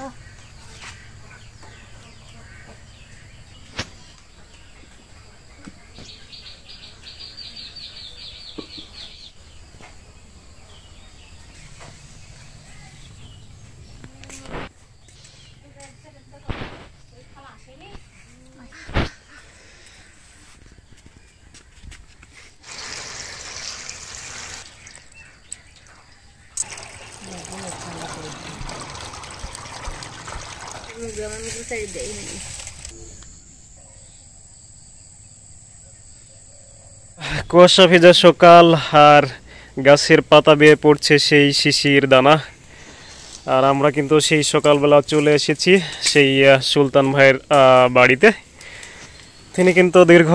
Hala. কুয়াশাফিজা সকাল আর গাছের পাতা বেয়ে পড়ছে সেই শিশির দানা আর আমরা কিন্তু সেই সকালবেলা চলে এসেছি সেই সুলতান ভাইয়ের বাড়িতে তিনি কিন্তু দীর্ঘ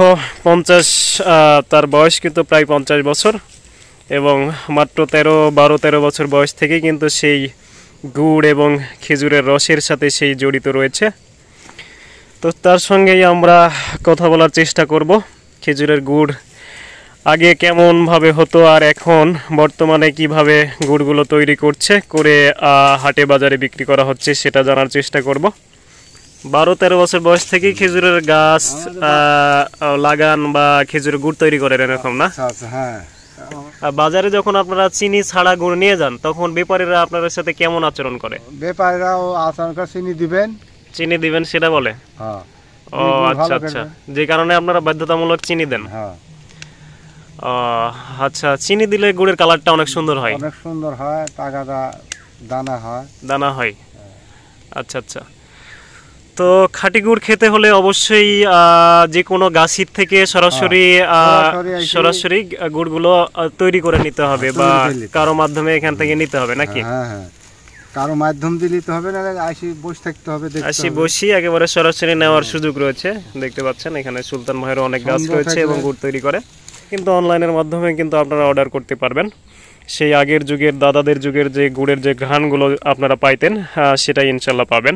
পঞ্চাশ তার বয়স কিন্তু প্রায় পঞ্চাশ বছর এবং মাত্র তেরো বারো তেরো বছর বয়স থেকে কিন্তু সেই গুড় এবং খেজুরের রসের সাথে সেই জড়িত রয়েছে তো তার সঙ্গেই আমরা কথা বলার চেষ্টা করব খেজুরের গুড় আগে কেমনভাবে হতো আর এখন বর্তমানে কিভাবে গুড়গুলো তৈরি করছে করে হাটে বাজারে বিক্রি করা হচ্ছে সেটা জানার চেষ্টা করব বারো তেরো বছর বয়স থেকেই খেজুরের গাছ লাগান বা খেজুরের গুড় তৈরি করেন এরকম না আচ্ছা, আচ্ছা, হ্যাঁ। বাজারে যখন আপনারা চিনি ছাড়া গুড় নিয়ে যান তখন বেপারীরা আপনাদের সাথে কেমন আচরণ করে বেপারীরা আচরণ করে চিনি দিবেন চিনি দিবেন সেটা বলে হ্যাঁ। ও আচ্ছা আচ্ছা যে কারণে আপনারা বাধ্যতামূলক চিনি দেন হ্যাঁ। আচ্ছা চিনি দিলে গুড়ের কালারটা অনেক সুন্দর হয় অনেক সুন্দর হয় টাকাটা দানা হয় দানা হয় আচ্ছা আচ্ছা তো খাটি গুড় খেতে হলে অবশ্যই যে কোনো গাছের থেকে সরাসরি হ্যাঁ, সরাসরি গুড়গুলো তৈরি করে নিতে হবে হ্যাঁ, বা কারো মাধ্যমে এখান থেকে নিতে হবে নাকি হ্যাঁ, কারো মাধ্যম দিয়ে নিতে হবে না আসি বসে থাকতে হবে আসি বসি একেবারে সরাসরি নেওয়ার সুযোগ রয়েছে দেখতে পাচ্ছেন এখানে সুলতান ভাইয়ের অনেক গাছ রয়েছে এবং গুড় তৈরি করে কিন্তু অনলাইনের মাধ্যমে কিন্তু আপনারা অর্ডার করতে পারবেন সেই আগের যুগের দাদাদের যুগের যে গুড়ের যে ঘানগুলো আপনারা পাইতেন সেটাই ইনশাল্লাহ পাবেন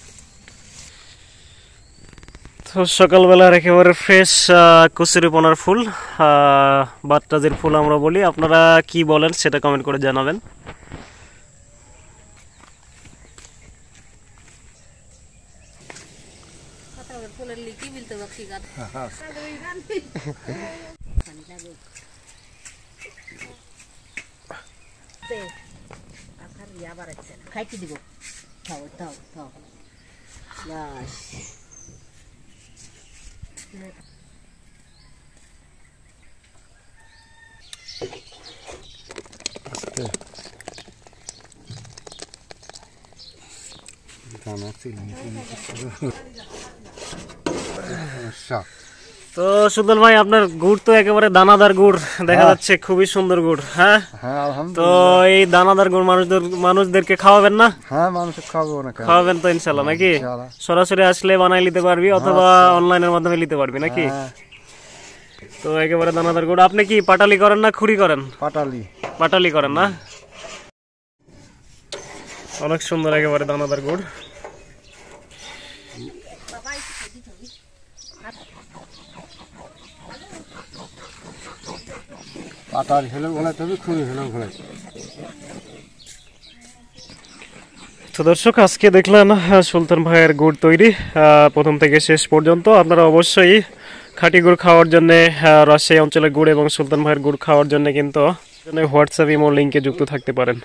তো সকালবেলার একেবারে ফ্রেশ কচুরিপনার ফুল বাতরাজের ফুল আমরা বলি আপনারা কি বলেন সেটা কমেন্ট করে জানাবেন খাইতে দিব খাও খাও খাও 一张张最励志的图，是。তো সুদল ভাই আপনার গুড় তো একেবারে দানাদার গুড় দেখা হ্যাঁ। যাচ্ছে খুবই সুন্দর গুড় হ্যাঁ, হ্যাঁ তো এই দানাদার গুড় মানুষদের মানুষদেরকে খাওয়াবেন না হ্যাঁ, না খাওয়াবেন তো ইনশাল্লাহ নাকি সরাসরি আসলে বানাই নিতে পারবি অথবা আচ্ছা। অনলাইনের মাধ্যমে নিতে পারবি নাকি তো একেবারে দানাদার গুড় আপনি কি পাটালি করেন না খুরি করেন পাটালি পাটালি করেন না অনেক সুন্দর একেবারে দানাদার গুড় পাতার হেলে ঘোলাতে তবে খুবই হেলে ঘোলাতে তো দর্শক আজকে দেখলেন সুলতান ভাইয়ের গুড় তৈরি প্রথম থেকে শেষ পর্যন্ত আপনারা অবশ্যই খাঁটি গুড় খাওয়ার জন্যে রাজশাহী অঞ্চলের গুড় এবং সুলতান ভাইয়ের গুড় খাওয়ার জন্য কিন্তু হোয়াটসঅ্যাপ ইমো লিঙ্কে যুক্ত থাকতে পারেন